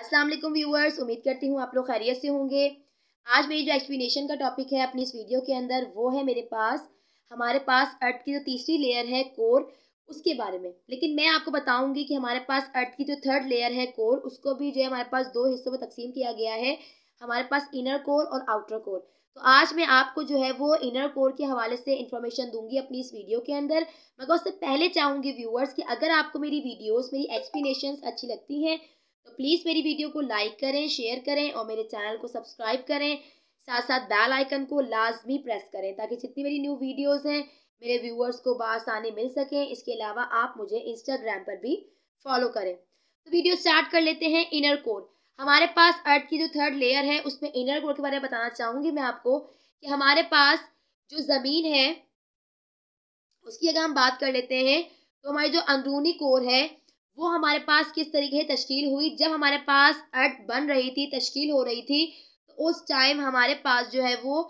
Aslam viewers उम्मीद करती हूँ आप लोग खैरियत से होंगे आज मेरी जो एक्सप्लेनेशन का टॉपिक है अपनी इस वीडियो के अंदर वो है मेरे पास हमारे पास अर्थ की जो तीसरी लेयर है कोर उसके बारे में लेकिन मैं आपको बताऊंगी कि हमारे पास अर्थ की जो थर्ड लेयर है कोर उसको भी जो है हमारे पास दो हिस्सों में तकसीम किया गया है हमारे पास इनर कोर और आउटर कोर तो आज मैं आपको जो है वो इनर कोर के हवाले से इन्फॉर्मेशन दूंगी अपनी इस वीडियो के अंदर मगर उससे पहले चाहूँगी व्यूअर्स कि अगर आपको मेरी वीडियोस मेरी एक्सप्लेनेशंस अच्छी लगती हैं तो प्लीज़ मेरी वीडियो को लाइक करें शेयर करें और मेरे चैनल को सब्सक्राइब करें साथ साथ बैल आइकन को लाजमी प्रेस करें ताकि जितनी मेरी न्यू वीडियोज हैं मेरे व्यूअर्स को बसानी मिल सकें इसके अलावा आप मुझे इंस्टाग्राम पर भी फॉलो करें तो वीडियो स्टार्ट कर लेते हैं इनर कोर हमारे पास अर्थ की जो थर्ड लेयर है उसमें इनर कोर के बारे में बताना चाहूँगी मैं आपको कि हमारे पास जो ज़मीन है उसकी अगर हम बात कर लेते हैं तो हमारी जो अंदरूनी कोर है वो हमारे पास किस तरीके से तश्कील हुई जब हमारे पास अर्थ बन रही थी तश्कील हो रही थी तो उस टाइम हमारे पास जो है वो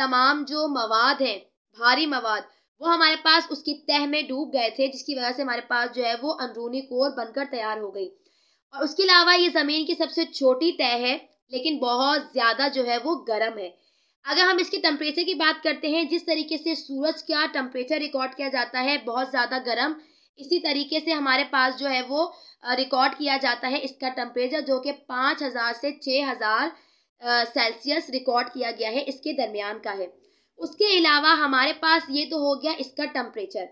तमाम जो मवाद हैं भारी मवाद वो हमारे पास उसकी तह में डूब गए थे जिसकी वजह से हमारे पास जो है वो अंदरूनी कोर बनकर तैयार हो गई और उसके अलावा ये ज़मीन की सबसे छोटी तय है लेकिन बहुत ज़्यादा जो है वो गर्म है अगर हम इसके टम्परेचर की बात करते हैं जिस तरीके से सूरज का टम्परेचर रिकॉर्ड किया जाता है बहुत ज़्यादा गर्म इसी तरीके से हमारे पास जो है वो रिकॉर्ड किया जाता है इसका टेम्परेचर जो कि पाँच हज़ार से छः हज़ार सेल्सियस रिकॉर्ड किया गया है इसके दरमियान का है उसके अलावा हमारे पास ये तो हो गया इसका टेम्परेचर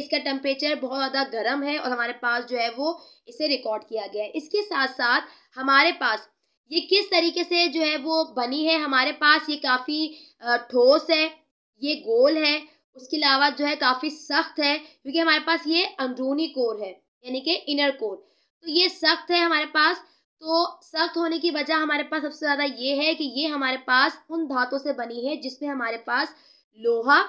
इसका टेम्परेचर बहुत ज़्यादा गर्म है और हमारे पास जो है वो इसे रिकॉर्ड किया गया है इसके साथ साथ हमारे पास ये किस तरीके से जो है वो बनी है हमारे पास ये काफ़ी ठोस है ये गोल है उसके अलावा जो है काफ़ी सख्त है क्योंकि हमारे पास ये अंदरूनी कोर है यानी कि इनर कोर तो ये सख्त है हमारे पास तो सख्त होने की वजह हमारे पास सबसे ज़्यादा ये है कि ये हमारे पास उन धातुओं से बनी है जिसमें हमारे पास लोहा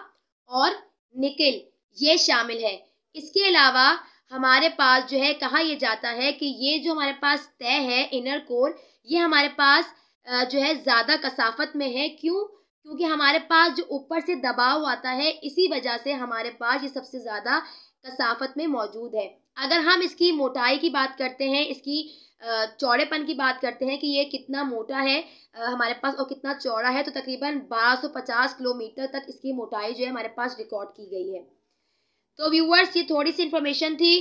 और निकिल ये शामिल है इसके अलावा हमारे पास जो है कहा यह जाता है कि ये जो हमारे पास तय है इनर कोर ये हमारे पास जो है ज़्यादा कसाफत में है क्यों क्योंकि हमारे पास जो ऊपर से दबाव आता है इसी वजह से हमारे पास ये सबसे ज़्यादा कसाफत में मौजूद है अगर हम इसकी मोटाई की बात करते हैं इसकी चौड़ेपन की बात करते हैं कि ये कितना मोटा है हमारे पास और कितना चौड़ा है तो तकरीबन 1250 किलोमीटर तक इसकी मोटाई जो है हमारे पास रिकॉर्ड की गई है तो व्यूअर्स ये थोड़ी सी इन्फॉर्मेशन थी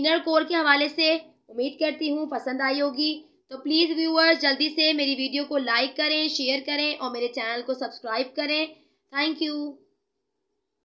इनर कोर के हवाले से उम्मीद करती हूँ पसंद आई होगी तो प्लीज़ व्यूअर्स जल्दी से मेरी वीडियो को लाइक करें शेयर करें और मेरे चैनल को सब्सक्राइब करें थैंक यू